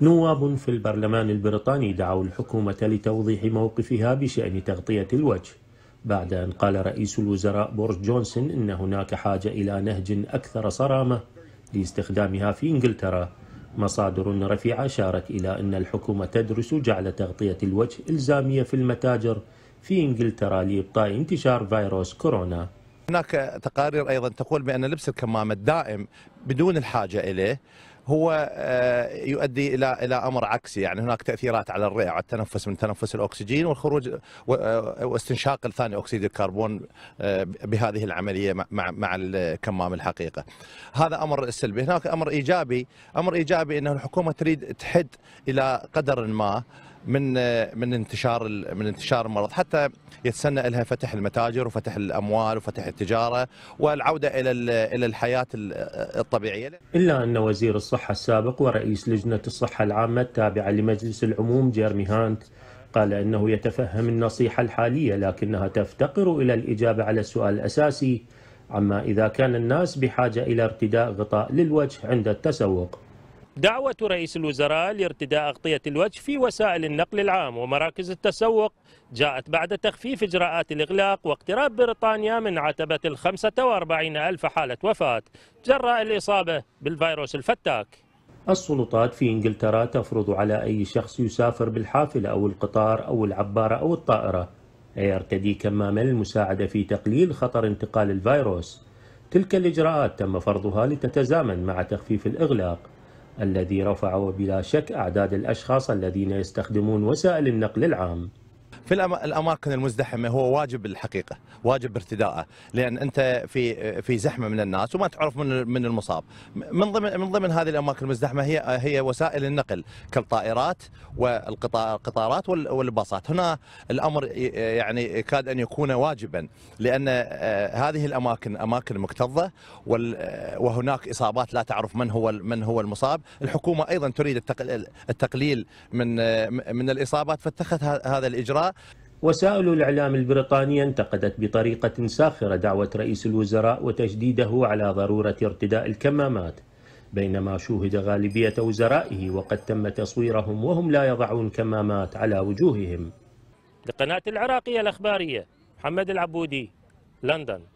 نواب في البرلمان البريطاني دعوا الحكومة لتوضيح موقفها بشأن تغطية الوجه بعد أن قال رئيس الوزراء بورج جونسون إن هناك حاجة إلى نهج أكثر صرامة لاستخدامها في إنجلترا مصادر رفيعة أشارت إلى أن الحكومة تدرس جعل تغطية الوجه إلزامية في المتاجر في إنجلترا لإبطاء انتشار فيروس كورونا هناك تقارير أيضا تقول بأن لبس الكمامة الدائم بدون الحاجة إليه هو آه، يؤدي الى الى امر عكسي يعني هناك تاثيرات على الرئه على التنفس من تنفس الاكسجين والخروج آه، واستنشاق ثاني اكسيد الكربون آه، بهذه العمليه مع مع الكمام الحقيقه. هذا امر سلبي، هناك امر ايجابي، امر ايجابي انه الحكومه تريد تحد الى قدر ما من آه، من انتشار من انتشار المرض حتى يتسنى لها فتح المتاجر وفتح الاموال وفتح التجاره والعوده الى الى الحياه الطبيعيه الا ان وزير الصحه السابق ورئيس لجنه الصحه العامه التابعه لمجلس العموم جيرمي هانت قال انه يتفهم النصيحه الحاليه لكنها تفتقر الى الاجابه على السؤال الاساسي عما اذا كان الناس بحاجه الى ارتداء غطاء للوجه عند التسوق دعوة رئيس الوزراء لارتداء أغطية الوجه في وسائل النقل العام ومراكز التسوق جاءت بعد تخفيف إجراءات الإغلاق واقتراب بريطانيا من عتبة الخمسة وأربعين ألف حالة وفاة جراء الإصابة بالفيروس الفتاك السلطات في إنجلترا تفرض على أي شخص يسافر بالحافلة أو القطار أو العبارة أو الطائرة يرتدي كمامة للمساعدة في تقليل خطر انتقال الفيروس تلك الإجراءات تم فرضها لتتزامن مع تخفيف الإغلاق الذي رفع بلا شك أعداد الأشخاص الذين يستخدمون وسائل النقل العام في الاماكن المزدحمه هو واجب الحقيقه واجب ارتداءه لان انت في في زحمه من الناس وما تعرف من من المصاب من ضمن من ضمن هذه الاماكن المزدحمه هي هي وسائل النقل كالطائرات والقطارات والباصات هنا الامر يعني يكاد ان يكون واجبا لان آه، هذه الاماكن اماكن مكتظه وهناك اصابات لا تعرف من هو من هو المصاب الحكومه ايضا تريد التقليل من آه، من الاصابات فاتخذ هذا الاجراء وسائل الإعلام البريطانية انتقدت بطريقة ساخرة دعوة رئيس الوزراء وتشديده على ضرورة ارتداء الكمامات بينما شوهد غالبية وزرائه وقد تم تصويرهم وهم لا يضعون كمامات على وجوههم لقناة العراقية الأخبارية محمد العبودي لندن